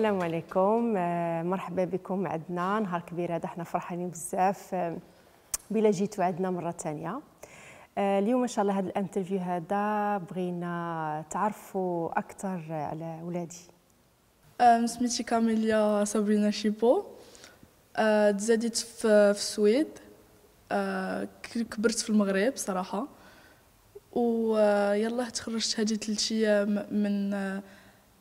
السلام عليكم آه، مرحبا بكم عندنا نهار كبير هذا حنا فرحانين بزاف آه، بلا جيتوا عندنا مره ثانيه آه، اليوم ان شاء الله هذا الانترفيو هذا بغينا تعرفوا اكثر على ولادي سميتي كاميليا صابرينا شيبو تزاديت في السويد كبرت في المغرب صراحه ويلا تخرجت هذه ثلاث ايام من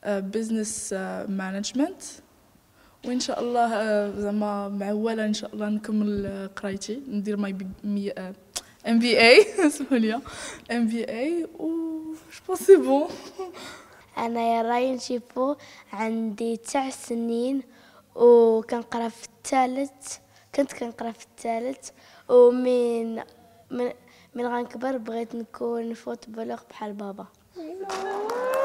بزنس آه، مانجمنت آه، وان شاء الله آه، زعما معوله ان شاء الله نكمل قرايتي ندير ماي ام بي اي اسمحوا لي ام بي اي و جو بونس سي بون انا راين شيبو عندي تسع سنين وكنقرا في الثالث كنت كنقرا في الثالث ومن من من غنكبر بغيت نكون فوتبولور بحال بابا أيوة.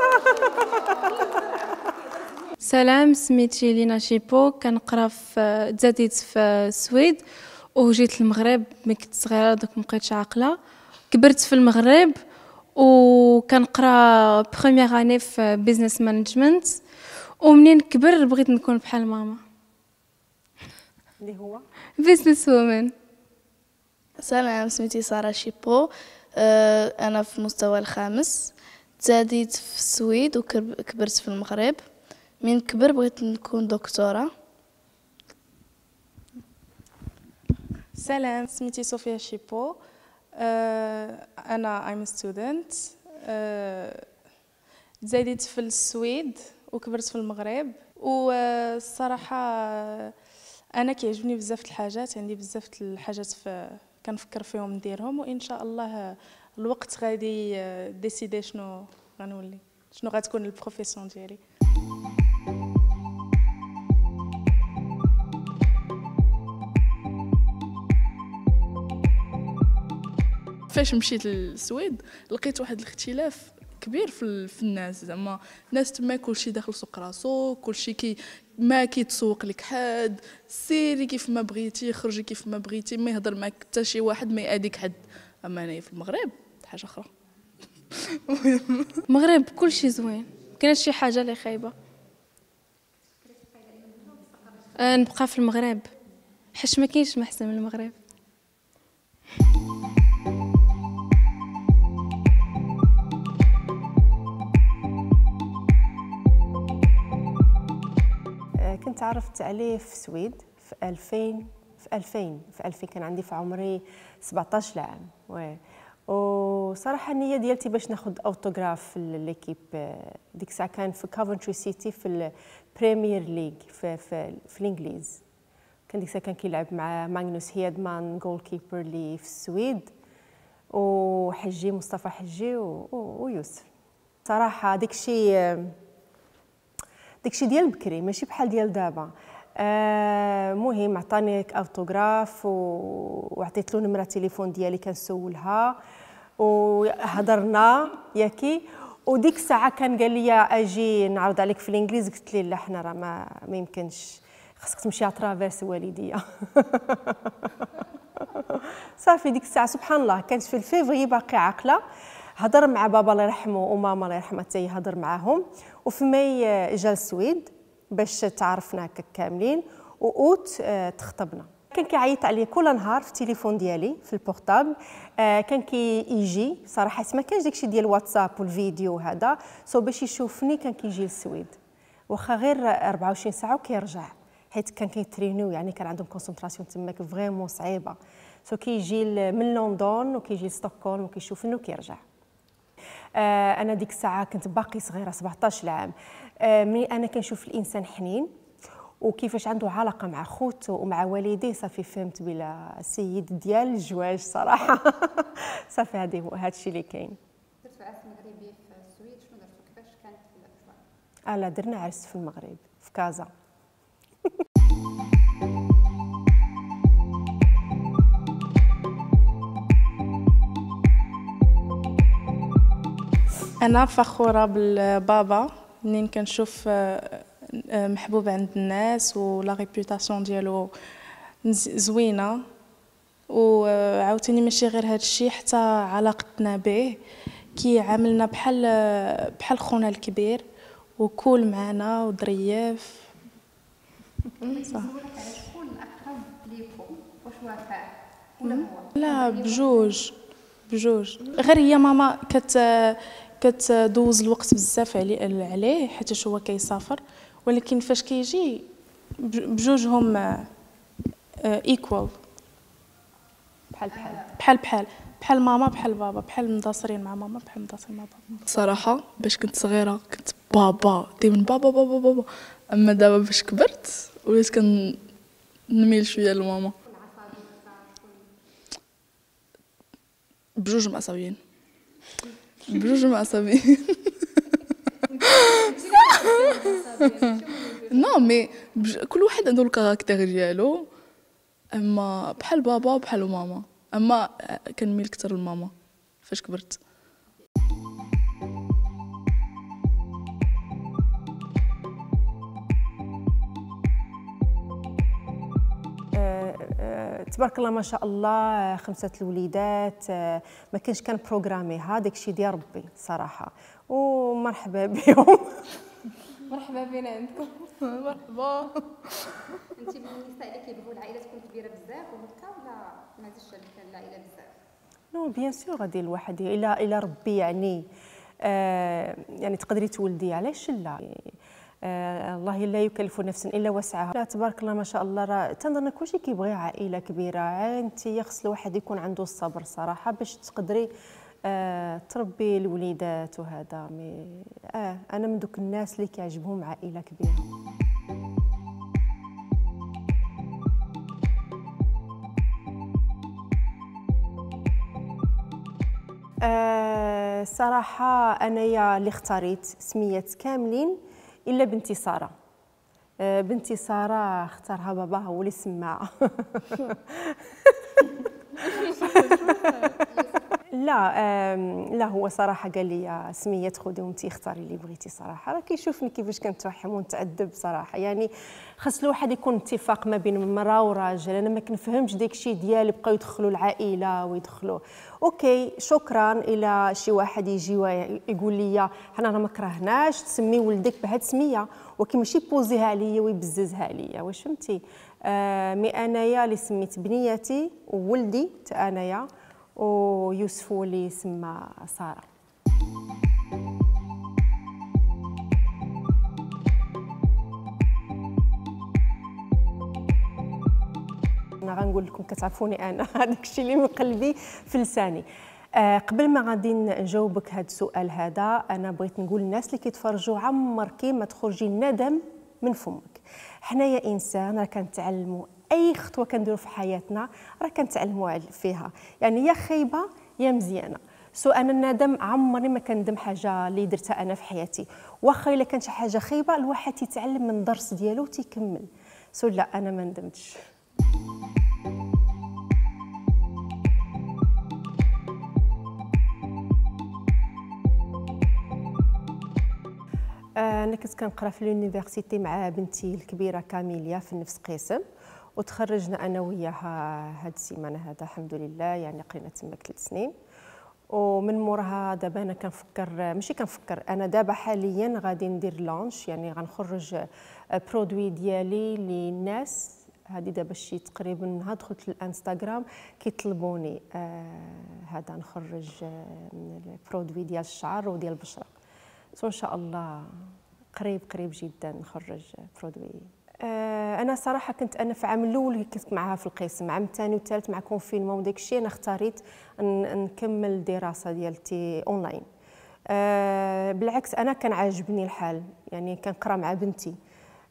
سلام سميتي لينا شيبو كنقرا في آه، تزاديت في آه، السويد وجيت المغرب ملي كنت صغيره دوك مبقيتش عاقله كبرت في المغرب وكنقرا بروميير اني في بيزنس مانجمنت ومنين كبر بغيت نكون بحال ماما اللي هو بيزنس وومن سلام سميتي ساره شيبو آه، انا في المستوى الخامس تزاديت في السويد وكبرت في المغرب من كبر بغيت نكون دكتورة سلام سميتي صوفيا شيبو آه، أنا ايم ستودنت تزاديت في السويد وكبرت في المغرب والصراحة أنا كيعجبني بزاف الحاجات عندي بزاف الحاجات في كنفكر فيهم نديرهم وإن شاء الله الوقت غادي ديسيدي آه, شنو غنولي شنو غتكون البروفيسيون ديالي فاش مشيت للسويد لقيت واحد الاختلاف كبير في الناس زعما الناس تما كلشي داخل سوق راسو كلشي كي ما كيتسوق لك حد سيري كيف ما بغيتي خرجي كيف ما بغيتي ما يهضر معك حتى شي واحد ما يأذيك حد اما انايا في المغرب حاجه اخرى المغرب كل شيء زوين كاينه شي حاجه اللي خايبه آه، نبقى في المغرب حيت ما كاينش محسن من المغرب آه، كنت عرفت عليه في السويد في 2000 في 2000 في 2000 كان عندي في عمري 17 عام وصراحه النيه ديالتي باش ناخذ اوتوغراف ليكيب آه، ديك الساعه كان في كافنتري سيتي في البريمير ليغ في, في, في الانجليز كان ديك الساعه كان كيلعب مع ماغنوس هيدمان جول كيبر اللي في السويد وحجي مصطفى حجي ويوسف صراحه داكشي آه، داكشي ديال بكري ماشي بحال ديال دابا آه، مهم عطاني اوتوغراف وعطيت له نمره تليفون ديالي كنسولها وهضرنا ياكي وديك الساعه كان قال لي اجي نعرض عليك في الانجليز قلت لي لا حنا راه ما ما يمكنش خصك تمشي اترافيرس والديا صافي ديك الساعه سبحان الله كانت في الفيفري باقي عاقله هضر مع بابا الله يرحمه وماما الله يرحمها حتى هضر معاهم وفي ماي آه، جا السويد باش تعرفنا كاملين وقوت آه، تخطبنا كان كيعيط عليا كل نهار في التليفون ديالي في البورتابل آه كان كيجي يجي صراحه ما كانش داكشي ديال الواتساب والفيديو وهذا سو باش يشوفني كان كيجي كي للسويد واخا غير 24 ساعه وكيرجع حيت كان كيترينيو يعني كان عندهم كونسنتراسيون تماك فريمون صعيبه سو كيجي كي من لندن وكيجي لستوكهولم وكيشوفني وكيرجع آه انا ديك الساعه كنت باقي صغيره 17 عام آه، ملي انا كنشوف الانسان حنين وكيفاش عنده علاقه مع خوته ومع والديه صافي فهمت بلا سيد ديال الجواج صراحه صافي هذا هو هذا الشيء اللي كاين الا عرس مغربي في السويد شنو درتو كيفاش كانت آه، درنا عرس في المغرب في كازا انا فخوره بالبابا منين كنشوف آه، آه، محبوب عند الناس ولا ريبوتاسيون ديالو زوينه وعاوتاني آه، ماشي غير هذا الشيء حتى علاقتنا به كيعاملنا بحال بحال خونا الكبير وكل معنا وظريف صح لا بجوج بجوج غير هي ماما كت كتدوز الوقت بزاف عليه حيت هو كيسافر ولكن فاش كيجي بجوجهم ايكوال آه، آه، بحال بحال بحال بحال بحال ماما بحال بابا بحال مداصرين مع ماما بحال مداصرين مع بابا صراحه باش كنت صغيره كنت بابا دايما بابا بابا بابا اما دابا باش كبرت وليت كنميل شويه لماما بجوج معصبين بجوج معصبين نو مي كل واحد عنده الكاركتير ديالو اما بحال بابا بحال ماما اما كنميل اكثر لماما فاش كبرت تبارك الله ما شاء الله آه، خمسه الوليدات آه، ما كانش كان بروغرامي هذاك الشيء ديال ربي صراحه ومرحبا بهم مرحبا بنا عندكم مرحبا انت من النساء اللي كيبغيو العائله تكون كبيره بزاف وهكا ولا ما عندكش عليك العائله بزاف نو بيان سور غادي الواحد الى الى ربي يعني آه يعني تقدري تولدي علاش لا آه، الله لا يكلف نفسا الا وسعها لا تبارك الله ما شاء الله راه تنظن كلشي كيبغي عائله كبيره انت خص الواحد يكون عنده الصبر صراحه باش تقدري آه تربي الوليدات وهذا مي اه انا من دوك الناس اللي كيعجبهم عائله كبيره آه صراحة أنايا اللي اختاريت سميات كاملين الا بنتي ساره آه، بنتي ساره اختارها باباها هو اللي سماها لا لا هو صراحه قال لي سمية خذي خدومتي اختاري اللي بغيتي صراحه راه كيشوفني كيفاش كنتوحم ونتعذب صراحه يعني خاص الواحد يكون اتفاق ما بين مرا وراجل انا ما كنفهمش داك الشيء ديال بقاو يدخلوا العائله ويدخلوا اوكي شكرا الى شي واحد يجي يقول لي حنا راه ما كرهناش تسمي ولدك بهاد السميه ولكن ماشي بوزيها عليا ويبززها عليا واش فهمتي آه مي انايا اللي سميت بنيتي وولدي تا انايا ويوسف اللي سمى ساره انا غنقول لكم كتعرفوني انا هذاك الشيء اللي من قلبي في لساني آه قبل ما غادي نجاوبك هذا السؤال هذا انا بغيت نقول للناس اللي كيتفرجوا عمرك ما تخرجي الندم من فمك حنايا انسان راه كنتعلموا اي خطوه كنديرو في حياتنا راه كنتعلموا فيها يعني يا خايبه يا مزيانه سو انا الندم عمرني ما كندم حاجه اللي درتها انا في حياتي واخا الا كانت شي حاجه خايبه الواحد تيتعلم من الدرس ديالو وتيكمل سو لا انا ما ندمتش آه، انا كنت كنقرا في لونيفرسيتي مع بنتي الكبيره كاميليا في نفس قسم وتخرجنا انا وياها هاد السيمانه هذا الحمد لله يعني قرينا تماك ثلاث سنين ومن مورها دابا انا كنفكر ماشي كنفكر انا دابا حاليا غادي ندير لونش يعني غنخرج آه، برودوي ديالي للناس هادي دابا شي تقريبا نهار دخلت للانستغرام كيطلبوني آه، هذا آه نخرج البرودوي ديال الشعر وديال البشره سو ان شاء الله قريب قريب جدا نخرج برودوي آه انا صراحه كنت انا في العام الاول كنت معها في القسم العام الثاني والثالث مع كونفينمون وداك الشيء انا اختاريت نكمل الدراسه ديالتي اونلاين أه بالعكس انا كان عاجبني الحال يعني كنقرا مع بنتي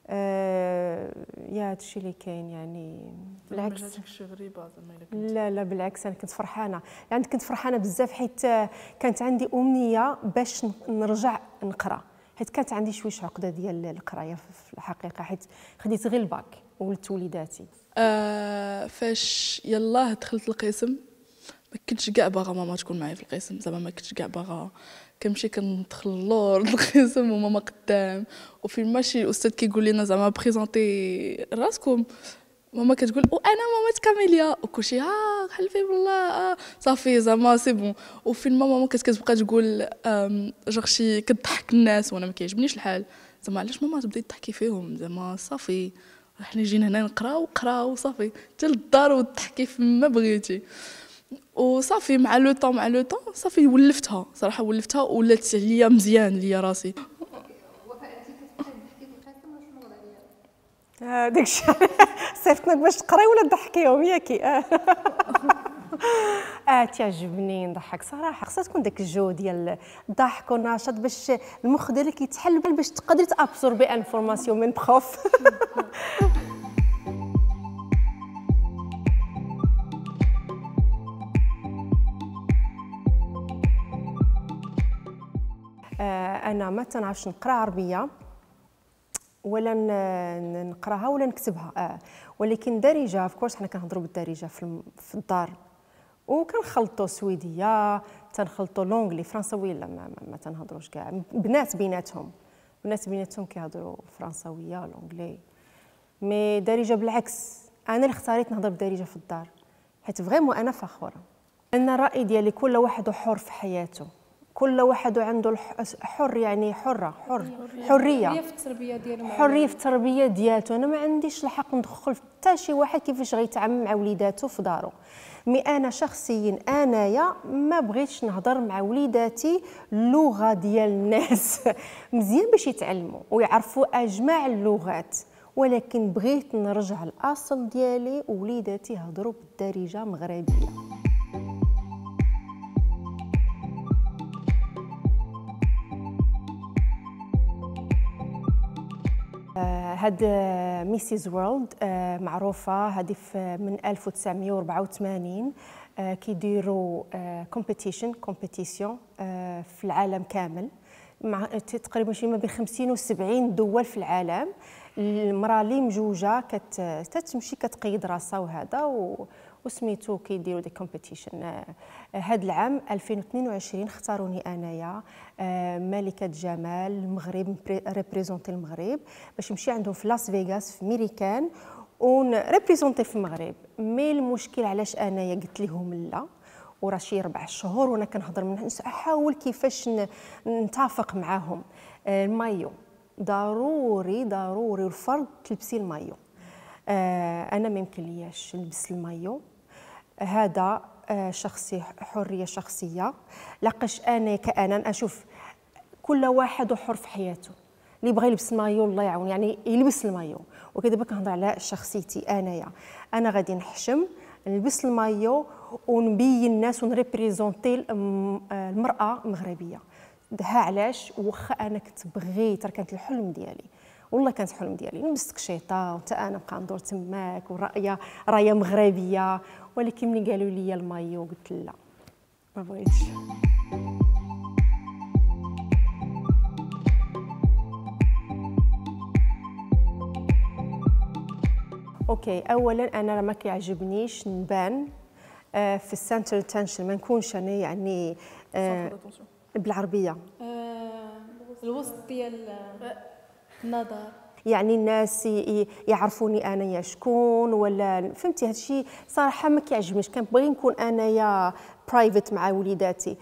يا آه، يا هادشي اللي كاين يعني بالعكس ما غريبه لا لا بالعكس انا كنت فرحانه يعني كنت فرحانه بزاف حيت كانت عندي امنيه باش نرجع نقرا حيت كانت عندي شويش عقده ديال القرايه في الحقيقه حيت خديت غير الباك ولدت وليداتي آه فاش يلاه دخلت القسم ما كنتش كاع باغا ماما تكون معايا في القسم زعما ما كنتش كاع باغا كنمشي كندخل اللور القسم وماما قدام وفي ماشي الاستاذ كيقول لنا زعما بريزونتي راسكم ماما كتقول وانا ماما كاميليا وكلشي اه حلفي بالله آه صافي زعما سي بون وفي ماما ماما كتبقى تقول جوغ شي كضحك الناس وانا ما كيعجبنيش الحال زعما علاش ماما تبداي تضحكي فيهم زعما صافي حنا جينا هنا نقراو قراو صافي حتى للدار وتضحكي فيما بغيتي وصافي مع لو طون مع لو طون صافي ولفتها صراحه ولفتها ولات عليا مزيان ليا راسي داكشي صيفطنا باش تقراي ولا تضحكيهم ياكي اه, آه، تعجبني نضحك صراحه خصها تكون داك الجو ديال الضحك والنشاط باش المخ ديالك يتحل باش تقدري تابسوربي انفورماسيون من بخوف آه، انا ما تنعرفش نقرا عربيه ولا نقراها ولا نكتبها اه ولكن دارجه اوف كورس حنا كنهضروا بالدارجه في, في الدار وكنخلطوا سويديه تنخلطوا لونغلي فرنساوي لا ما, ما, ما تنهضروش كاع بنات بيناتهم بنات بيناتهم كيهضروا فرنساويه لونغلي مي دارجه بالعكس انا اللي اختاريت نهضر بالدارجه في الدار حيت فريمون انا فخوره ان الراي ديالي كل واحد حر في حياته كل واحد عنده حر يعني حره حر حريه حريه في التربيه ديالو حريه في التربيه ديالته انا ما عنديش الحق ندخل حتى شي واحد كيفاش غيتعامل مع وليداته في دارو مي انا شخصيا انايا ما بغيتش نهضر مع وليداتي اللغه ديال الناس مزيان باش يتعلموا ويعرفوا اجمع اللغات ولكن بغيت نرجع الاصل ديالي ووليداتي يهضروا بالدارجه مغربيه هاد ميسيز آه، وورلد آه، معروفة هذه آه، من 1984 كيديروا كومبيتيشن كومبيتيسيون في العالم كامل مع تقريبا شي ما بين 50 و 70 دول في العالم المرا اللي مجوجه كتمشي كتقيد راسها وهذا وسميتو كيديروا دي كومبيتيشن هذا آه، آه، العام 2022 اختاروني انايا آه، ملكه جمال المغرب ريبريزونتي المغرب باش نمشي عندهم في لاس فيغاس في ميريكان ونريبريزونتي في المغرب مي المشكل علاش انايا قلت لهم لا وراه شي ربع شهور وانا كنهضر من احاول كيفاش نتفق معاهم المايو ضروري ضروري الفرد تلبسي المايو آه انا ما يمكن لياش نلبس المايو هذا آه، شخصي حريه شخصيه لقش انا كانا اشوف كل واحد حر في حياته اللي بغى يلبس مايو الله يعاون يعني يلبس المايو بك كنهضر على شخصيتي انايا انا غادي نحشم نلبس المايو ونبين الناس ونريبريزونتي آه، المراه المغربيه ها علاش واخا انا كنت بغيت راه كانت الحلم ديالي والله كانت حلم ديالي نمسك شيطه وحتى انا نبقى ندور تماك ورايه رايه مغربيه ولكن ملي قالوا لي المايو قلت لا ما بغيتش اوكي اولا انا ما كيعجبنيش نبان آه، في السنتر تنشن ما نكونش انا يعني آه، بالعربيه آه، الوسط ديال نظر يعني الناس يعرفوني انايا شكون ولا فهمتي هذا الشيء صراحه ما كيعجبنيش كنبغي نكون انايا برايفت مع وليداتي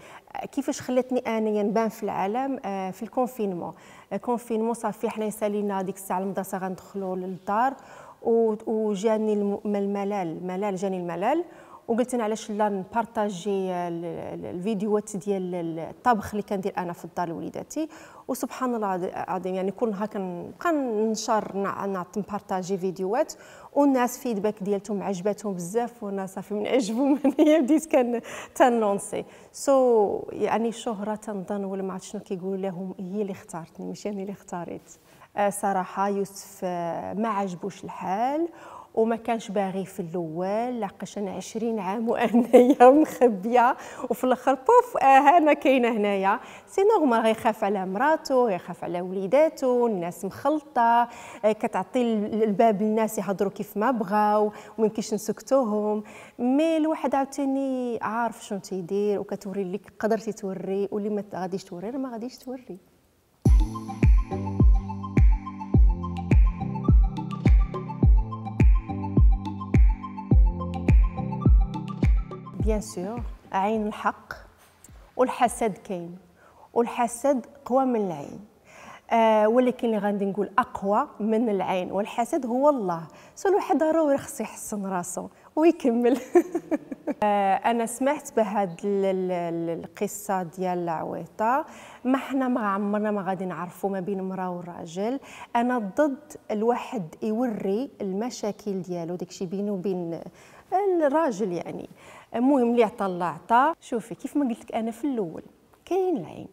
كيفاش خلاتني انايا نبان في العالم آه، في الكونفينمون الكونفينمون آه، صافي حنا سالينا ديك الساعه المدرسه غندخلوا للدار وجاني الملل الملل, جاني الملل وقلت انا علاش لا نبارطاجي الفيديوهات ديال الطبخ اللي كندير انا في الدار لوليداتي وسبحان الله العظيم يعني كل نهار كنبقى ننشر نبارطاجي فيديوهات والناس فيدباك ديالتهم عجباتهم بزاف وانا صافي من عجبهم هي بديت كان تنونسي سو so يعني الشهره تنظن ولا ما عرفت شنو كيقولوا لهم هي اللي اختارتني ماشي انا اللي اختاريت آه، صراحه يوسف آه، ما عجبوش الحال وما كانش باغي في الاول لحقاش انا 20 عام وانايا مخبيه وفي الاخر بوف اه انا كاينه هنايا سي نورمال غيخاف على مراته غيخاف على وليداتو الناس مخلطه آه، كتعطي الباب للناس يهضروا كيف ما بغاو وما يمكنش نسكتوهم مي الواحد عاوتاني عارف شنو تيدير وكتوري اللي قدرتي توري واللي ما غاديش توري ما غاديش توري بيان سور عين الحق والحسد كاين والحسد قوى من العين آه ولكن اللي غادي نقول اقوى من العين والحسد هو الله سو الواحد ضروري خصو يحسن راسو ويكمل آه انا سمعت بهاد القصه ديال العويطه ما حنا ما عمرنا ما غادي نعرفوا ما بين مراه وراجل انا ضد الواحد يوري المشاكل ديالو داكشي بينه وبين الراجل يعني المهم اللي عطا الله عطا شوفي كيف ما قلت لك انا في الاول كاين العين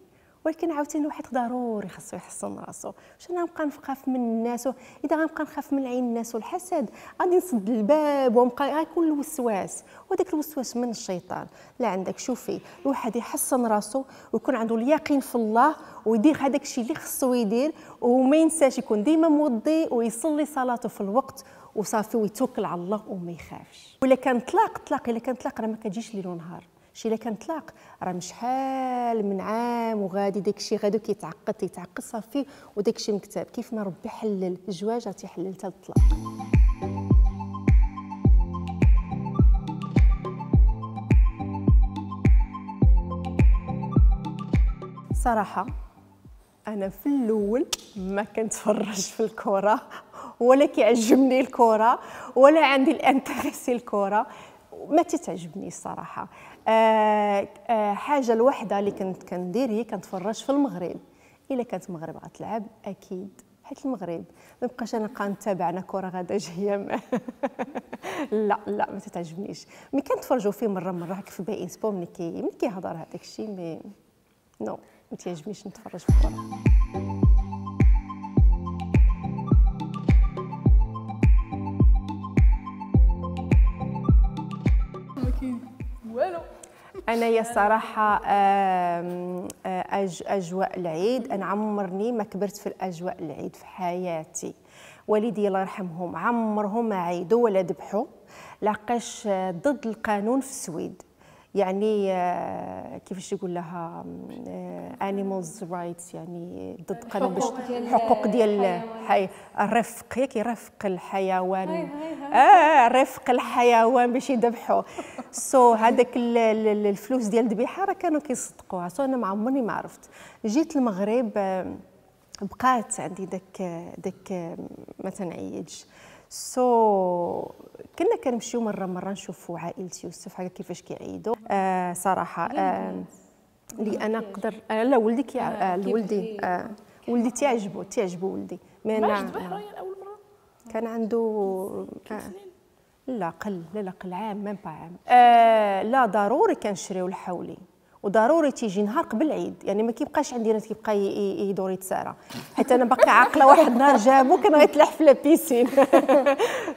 ولكن عاوتاني الواحد ضروري خاصو يحسن راسو واش انا غنبقى نخاف من الناس اذا غنبقى نخاف من عين الناس والحسد غادي نسد الباب ونبقى غيكون الوسواس وذاك الوسواس من الشيطان لا عندك شوفي الواحد يحسن راسو ويكون عنده اليقين في الله ويدير هذاك الشيء اللي خصو يدير وما ينساش يكون ديما موضي ويصلي صلاته في الوقت وصافي ويتوكل على الله وما يخافش ولا كان طلاق طلاق الا كان طلاق راه ما كتجيش ليل ونهار شي الا كان طلاق راه من شحال من عام وغادي داكشي غادي كيتعقد تيتعقد صافي وداكشي مكتاب كيف ما ربي حلل الزواج راه تيحلل حتى الطلاق صراحة أنا في الأول ما كنتفرج في الكرة ولا كيعجبني الكرة ولا عندي الانتريسي الكرة ما تتعجبني الصراحه آه، آه، حاجه الوحده اللي كنت كندير هي كنتفرج في المغرب الا كانت المغرب غتلعب اكيد حيت المغرب ما بقاش انا كنتابع انا كره غدا جايه لا لا ما تتعجبنيش مي كنتفرجوا فيه مره مره هكا في باقي سبور ملي كيهضر هذاك الشيء مي نو ما تيعجبنيش نتفرج في الكره انا صراحه أج اجواء العيد انا عمرني ما كبرت في الاجواء العيد في حياتي والدي الله يرحمهم عمرهم ما عيدوا ولا ذبحوا لاقاش ضد القانون في السويد يعني آه، كيفاش يقول لها انيمالز آه، رايتس يعني ضد قانون حقوق ديال الرفق ياك يرفق الحيوان اه رفق الحيوان باش يذبحوا سو هذاك الفلوس ديال الذبيحه راه كانوا كيصدقوها سو انا ما عمرني ما عرفت جيت المغرب آه، بقات عندي داك داك ما تنعيدش سو كنا كنمشيو مره مره نشوفوا عائله يوسف هكا كيفاش كيعيدوا آه صراحه آه اللي انا نقدر آه لا ولدي كي آه ولدي آه, آه، ولدي تعجبو تعجبو ولدي ما انا آه، كان عنده آه لا قل لا قل عام ميم با عام آه لا ضروري كنشريو الحولي وضروري تيجي نهار قبل العيد يعني ما كيبقاش عندي ناس كيبقى يدور يتسارى حيت انا باقي عاقله واحد النهار جابو كان غيتلح في لابيسين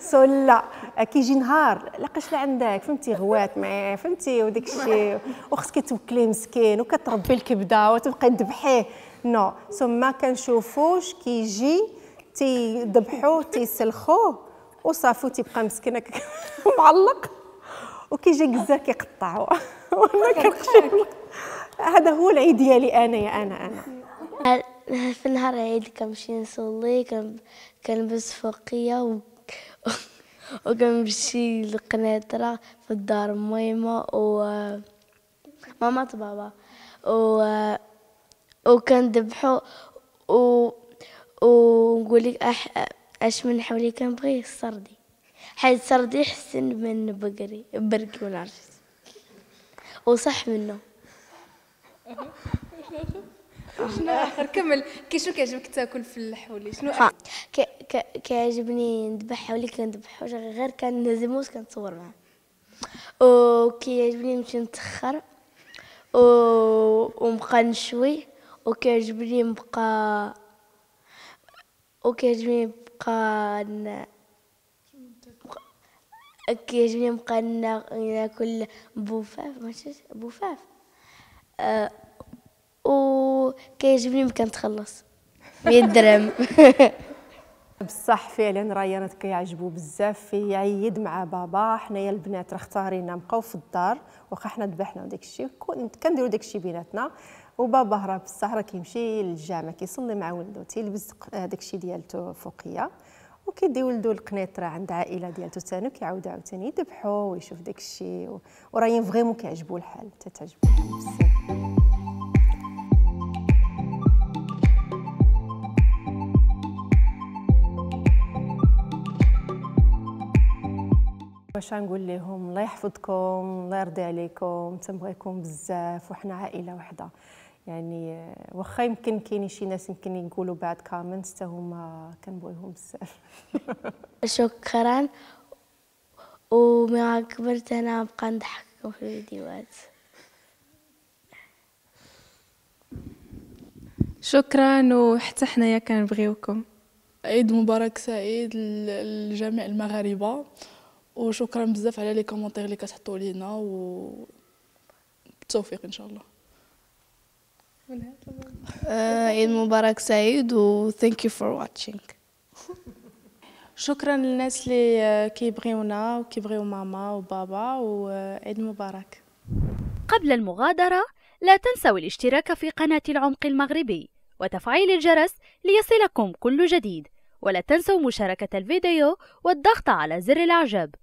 سو لا كيجي نهار لقاش لا عندك فهمتي غوات معاه فهمتي وداك الشيء وخصك توكلي مسكين وكتربي الكبده وتبقى تذبحيه نو سو ما كنشوفوش كيجي تيذبحوه تيسلخوه وصافي تيبقى مسكين معلق وكيجي كزا كيقطعوه هذا هو العيد ديالي انا يا انا انا في نهار العيد كنمشي نصلي كنلبس فوقيه وكنمشي للقنيطره في الدار ميمه و ماما بابا و وكندبحو و ونقول لك أح... اش من حولي كنبغي السردي حيت السردي حسن من بقري بركي ولا عرفتي وصح منه شنو اخر كمل كي شنو كيعجبك تاكل في الحولي شنو كيعجبني نذبح حولي كنذبح غير كنهزمو كنتصور معاه او كيعجبني نمشي نتخر او ونبقى نشوي وكيعجبني نبقى وكيعجبني نبقى كيعجبني نبقى ناكل بوفاف ماشي بوفاف أه و كيعجبني كنتخلص مية درهم بصح فعلا رايانات كيعجبو بزاف في عيد مع بابا حنايا البنات راه اختارينا نبقاو في الدار واخا حنا ذبحنا وداك الشيء كنديرو داك الشيء بيناتنا وبابا راه بصح راه كيمشي للجامع كيصلي مع ولدو تيلبس داك الشيء ديالته فوقيه وكيدي ولدو القنيطره عند عائله ديالته ثاني كيعاود عاوتاني يذبحو ويشوف داك الشيء و... وراين فغيمون كيعجبو الحال حتى تعجبو باش غنقول لهم الله يحفظكم الله يرضي عليكم تنبغيكم بزاف وحنا عائله وحده يعني واخا يمكن كاين شي ناس يمكن يقولوا بعد كومنتس حتى هما كنبغيهم بزاف شكرا ومع كبرت انا نبقى نضحك في الفيديوهات شكرا وحتى حنايا كنبغيوكم عيد مبارك سعيد للجميع المغاربه وشكرا بزاف على لي كومونتير اللي كتحطوا لينا و ان شاء الله آه، عيد مبارك سعيد و thank you for watching شكرا للناس اللي كيبغيونا وكيبغيو ماما وبابا وعيد مبارك قبل المغادرة لا تنسوا الاشتراك في قناة العمق المغربي وتفعيل الجرس ليصلكم كل جديد ولا تنسوا مشاركة الفيديو والضغط على زر الإعجاب